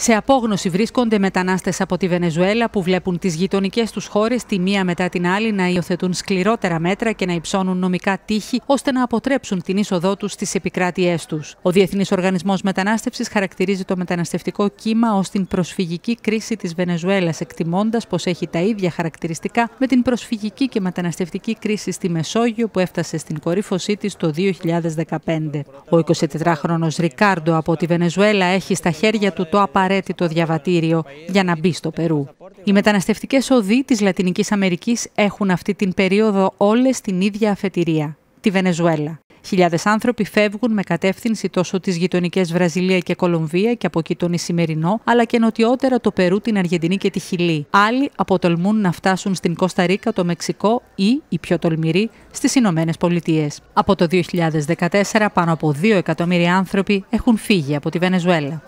Σε απόγνωση βρίσκονται μετανάστες από τη Βενεζουέλα που βλέπουν τις γειτονικές τους χώρες τη μία μετά την άλλη να υιοθετούν σκληρότερα μέτρα και να υψώνουν νομικά τείχη ώστε να αποτρέψουν την είσοδό τους στις επικράτειές τους. Ο Διεθνής Οργανισμός Μετανάστευσης χαρακτηρίζει το μεταναστευτικό κύμα ως την προσφυγική κρίση της Βενεζουέλας, εκτιμώντας πως έχει τα ίδια χαρακτηριστικά με την προσφυγική και μεταναστευτική κρίση στη Μεσόγειο που έφτασε στην κορύφωσή της το 2015. Ο 24χρονο Ρικάρντο από τη Βενεζουέλα έχει στα χέρια του το απαραίτητο απαραίτητο διαβατήριο για να μπει στο Περού. Οι μεταναστευτικές οδοί της Λατινικής Αμερικής έχουν αυτή την περίοδο όλες την ίδια αφετηρία, τη Βενεζουέλα. Χιλιάδες άνθρωποι φεύγουν με κατεύθυνση τόσο τις γειτονικές Βραζιλία και Κολομβία και από εκεί τον Ισημερινό, αλλά και νοτιότερα το Περού, την Αργεντινή και τη Χιλή. Άλλοι αποτολμούν να φτάσουν στην Κωνσταντίνα, το Μεξικό ή, οι πιο τολμηροί, στις Ηνωμένες Πολιτείες. Από το 2014, πάνω από 2 εκατομμύρια άνθρωποι έχουν φύγει από τη Βενεζουέλα.